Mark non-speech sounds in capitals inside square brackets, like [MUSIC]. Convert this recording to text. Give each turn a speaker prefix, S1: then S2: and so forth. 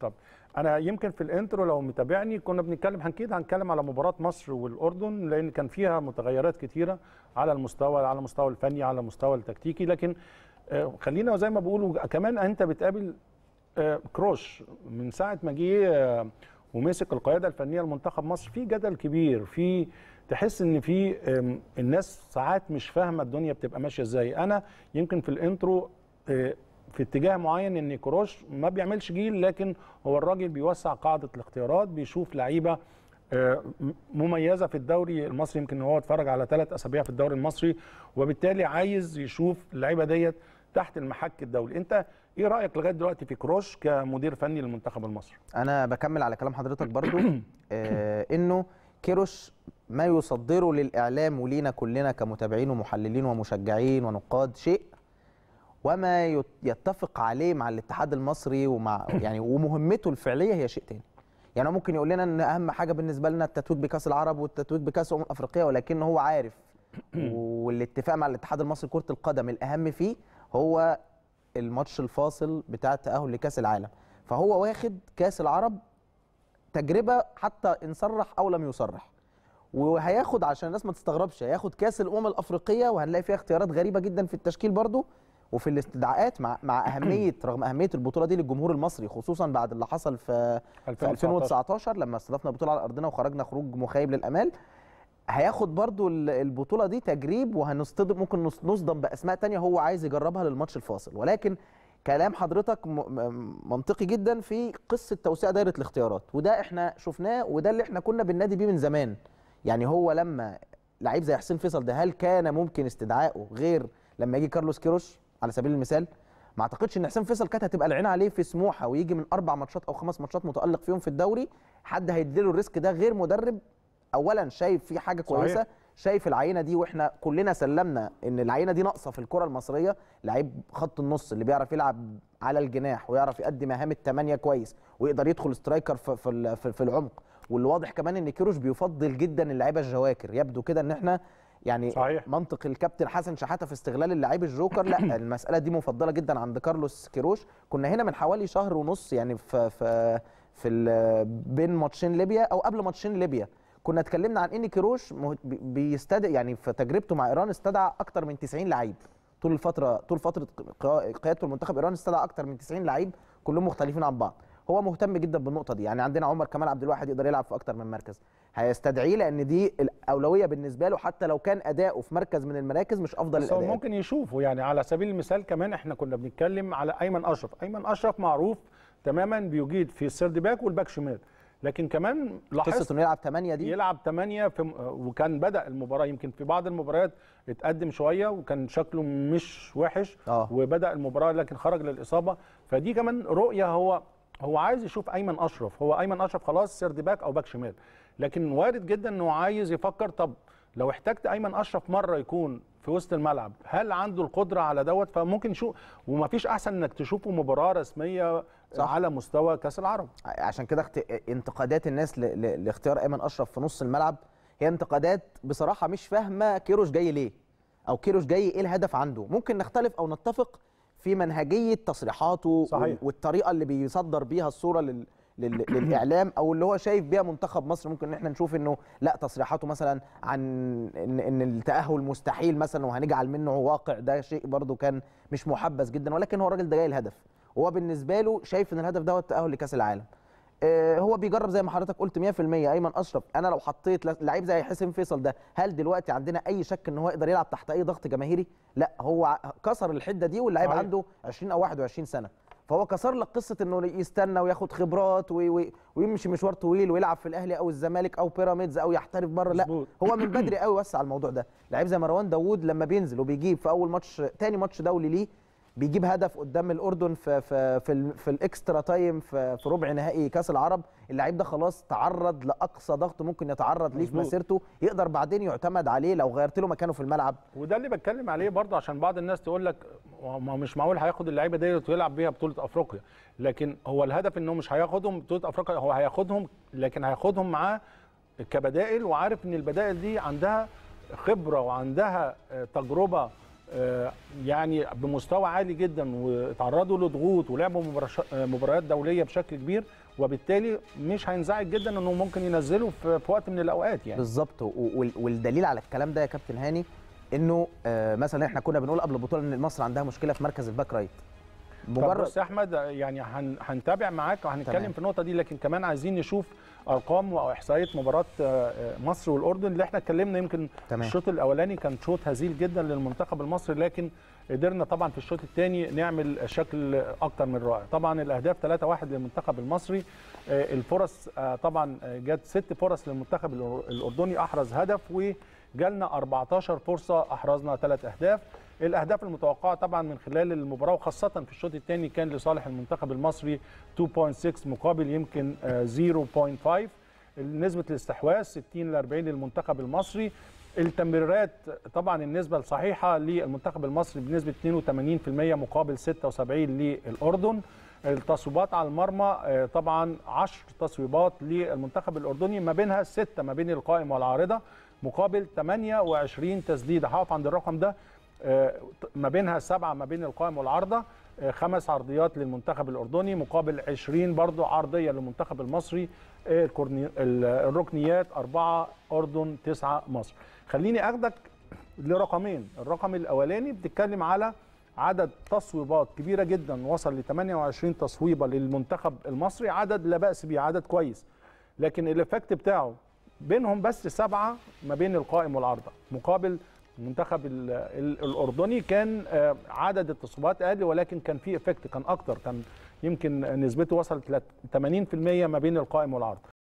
S1: طب انا يمكن في الانترو لو متابعني كنا بنتكلم اكيد هنتكلم على مباراه مصر والاردن لان كان فيها متغيرات كثيره على المستوى على المستوى الفني على المستوى التكتيكي لكن آه، خلينا زي ما بقولوا كمان انت بتقابل آه، كروش من ساعه ما جه آه، ومسك القياده الفنيه لمنتخب مصر في جدل كبير في تحس ان في الناس ساعات مش فاهمه الدنيا بتبقى ماشيه ازاي انا يمكن في الانترو في اتجاه معين ان كروش ما بيعملش جيل لكن هو الراجل بيوسع قاعده الاختيارات بيشوف لعيبه آه، مميزه في الدوري المصري يمكن هو اتفرج على ثلاث اسابيع في الدوري المصري وبالتالي عايز يشوف اللعيبه ديت تحت المحك الدولي انت ايه رايك لغايه دلوقتي في كروش كمدير فني للمنتخب المصري
S2: انا بكمل على كلام حضرتك [COUGHS] برضو آه، انه كيروش ما يصدره للاعلام ولينا كلنا كمتابعين ومحللين ومشجعين ونقاد شيء وما يتفق عليه مع الاتحاد المصري ومع [LAUGHS] يعني ومهمته الفعليه هي شيء ثاني يعني هو ممكن يقول لنا ان اهم حاجه بالنسبه لنا التتويج بكاس العرب والتتويج بكاس امم افريقيا ولكن هو عارف [CLEARS THROAT] والاتفاق مع الاتحاد المصري لكره القدم الاهم فيه هو الماتش الفاصل بتاع التاهل لكاس العالم فهو واخد كاس العرب تجربه حتى ان صرح او لم يصرح وهياخد عشان الناس ما تستغربش هياخد كاس الامم الافريقيه وهنلاقي فيها اختيارات غريبه جدا في التشكيل برضه وفي الاستدعاءات مع مع اهميه [CLEARS THROAT] رغم اهميه البطوله دي للجمهور المصري خصوصا بعد اللي حصل في 2019, 2019 لما استضفنا بطوله على ارضنا وخرجنا خروج مخيب للامال هياخد برضو البطوله دي تجريب وهنصطدم ممكن نصدم باسماء تانية هو عايز يجربها للماتش الفاصل ولكن كلام حضرتك منطقي جدا في قصه توسيع دايره الاختيارات وده احنا شفناه وده اللي احنا كنا بننادي بيه من زمان يعني هو لما لعيب زي حسين فيصل ده هل كان ممكن استدعائه غير لما يجي كارلوس كيروش على سبيل المثال ما اعتقدش ان حسام فيصل كانت هتبقى العين عليه في سموحه ويجي من اربع ماتشات او خمس ماتشات متالق فيهم في الدوري حد هيديله الريسك ده غير مدرب اولا شايف في حاجه كويسه صحيح. شايف العينه دي واحنا كلنا سلمنا ان العينه دي ناقصه في الكره المصريه لعيب خط النص اللي بيعرف يلعب على الجناح ويعرف يؤدي مهام الثمانيه كويس ويقدر يدخل سترايكر في, في, في العمق واللي واضح كمان ان كيروش بيفضل جدا اللعيبه الجواكر يبدو كده ان احنا يعني صحيح. منطق الكابتن حسن شحاته في استغلال اللعيب الجوكر لا [CLEARS THROAT] المساله دي مفضله جدا عند كارلوس كيروش كنا هنا من حوالي شهر ونص يعني في في في بين ماتشين ليبيا او قبل ماتشين ليبيا كنا اتكلمنا عن ان كيروش بيستدعي يعني في تجربته مع ايران استدعى اكتر من 90 لعيب طول الفتره طول فتره قيادته المنتخب ايران استدعى اكتر من 90 لعيب كلهم مختلفين عن بعض هو مهتم جدا بالنقطه دي يعني عندنا عمر كمال عبد الواحد يقدر يلعب في اكتر من مركز هيستدعيه لان دي الاولويه بالنسبه له حتى لو كان اداؤه في مركز من المراكز مش افضل الاداء ممكن
S1: يشوفه يعني على سبيل المثال كمان احنا كنا بنتكلم على ايمن اشرف ايمن اشرف معروف تماما بيجيد في السيرد باك والباك شمال لكن كمان لاحظت قصه انه يلعب 8 دي يلعب 8 في وكان بدا المباراه يمكن في بعض المباريات اتقدم شويه وكان شكله مش وحش أوه. وبدا المباراه لكن خرج للاصابه فدي كمان رؤيه هو هو عايز يشوف ايمن اشرف هو ايمن اشرف خلاص سيرد باك او باك شمال لكن وارد جدا انه عايز يفكر طب لو احتجت ايمن اشرف مره يكون في وسط الملعب هل عنده القدره على دوت فممكن شو فيش احسن انك تشوفه مباراه رسميه صح. على مستوى كاس
S2: العرب عشان كده اخت... انتقادات الناس ل... لاختيار ايمن اشرف في نص الملعب هي انتقادات بصراحه مش فاهمه كيروش جاي ليه او كيروش جاي ايه الهدف عنده ممكن نختلف او نتفق في منهجيه تصريحاته صحيح. والطريقه اللي بيصدر بيها الصوره لل... [CLEARS THROAT] للاعلام او اللي هو شايف بيها منتخب مصر ممكن ان احنا نشوف انه لا تصريحاته مثلا عن ان, إن التاهل مستحيل مثلا وهنجعل منه واقع ده شيء برده كان مش محبذ جدا ولكن هو الراجل ده جاي الهدف وهو بالنسبه له شايف ان الهدف ده هو التاهل لكاس العالم آه، هو بيجرب زي ما حضرتك قلت 100% ايمن اشرف انا لو حطيت لعيب زي حسين فيصل ده هل دلوقتي عندنا اي شك ان هو يقدر يلعب تحت اي ضغط جماهيري لا هو كسر الحده دي واللعيب عنده 20 او 21 سنه فهو كسر لك قصه انه يستنى وياخد خبرات ويمشي مشوار طويل ويلعب في الاهلي او الزمالك او بيراميدز او يحترف بره لا هو من بدري قوي وسع الموضوع ده لعيب زي مروان داوود لما بينزل وبيجيب في اول ماتش تاني ماتش دولي ليه بيجيب هدف قدام الاردن في في في, في الاكسترا تايم في, في ربع نهائي كاس العرب اللعيب ده خلاص تعرض لاقصى ضغط ممكن يتعرض ليه في مسيرته
S1: يقدر بعدين يعتمد عليه لو غيرت له مكانه في الملعب وده اللي بتكلم عليه برضه عشان بعض الناس تقول لك ما مش معقول هياخد اللعيبه ديت ويلعب بيها بطوله افريقيا لكن هو الهدف انه مش هياخدهم بطوله افريقيا هو هياخدهم لكن هياخدهم معاه كبدائل وعارف ان البدائل دي عندها خبره وعندها تجربه آه، يعني بمستوى عالي جدا واتعرضوا لضغوط ولعبوا آه، مباريات دوليه بشكل كبير وبالتالي مش هينزعج جدا انه ممكن ينزله في وقت من الاوقات يعني بالظبط والدليل على
S2: الكلام ده يا كابتن هاني انه آه، مثلا احنا كنا بنقول قبل البطوله ان مصر عندها مشكله في مركز الباك رايت مجرد
S1: بص يا احمد يعني هنتابع معاك وهنتكلم في النقطه دي لكن كمان عايزين نشوف ارقام احصائيات مباراه آه، آه، مصر والاردن اللي احنا اتكلمنا يمكن تمام. الشوط الاولاني كان شوط هزيل جدا للمنتخب المصري لكن قدرنا طبعا في الشوط الثاني نعمل شكل اكتر من رائع طبعا الاهداف 3-1 للمنتخب المصري آه، الفرص طبعا جت ست فرص للمنتخب الاردني احرز هدف وجالنا 14 فرصه احرزنا ثلاث اهداف الاهداف المتوقعه طبعا من خلال المباراه وخاصه في الشوط الثاني كان لصالح المنتخب المصري 2.6 مقابل يمكن 0.5 آه، نسبه الاستحواذ 60 ل 40 للمنتخب المصري التمريرات طبعا النسبه الصحيحه للمنتخب المصري بنسبه 82% مقابل 76 للاردن التصويبات على المرمى آه، طبعا 10 تصويبات للمنتخب الاردني ما بينها 6 ما بين القائم والعارضه مقابل 28 تسديده هقف عند الرقم ده آه، ما بينها سبعه ما بين القائم والعارضه آه، خمس عرضيات للمنتخب الاردني مقابل 20 برضو عرضيه للمنتخب المصري آه، الركنيات اربعه اردن تسعه مصر. خليني اخدك لرقمين، الرقم الاولاني بتتكلم على عدد تصويبات كبيره جدا وصل ل 28 تصويبه للمنتخب المصري عدد لا باس به عدد كويس لكن الافكت بتاعه بينهم بس سبعه ما بين القائم والعارضه مقابل المنتخب الاردني كان آه، عدد التصويبات اقل ولكن كان في افكت كان اكتر كان يمكن نسبته وصلت 80% ما بين القائم والعرض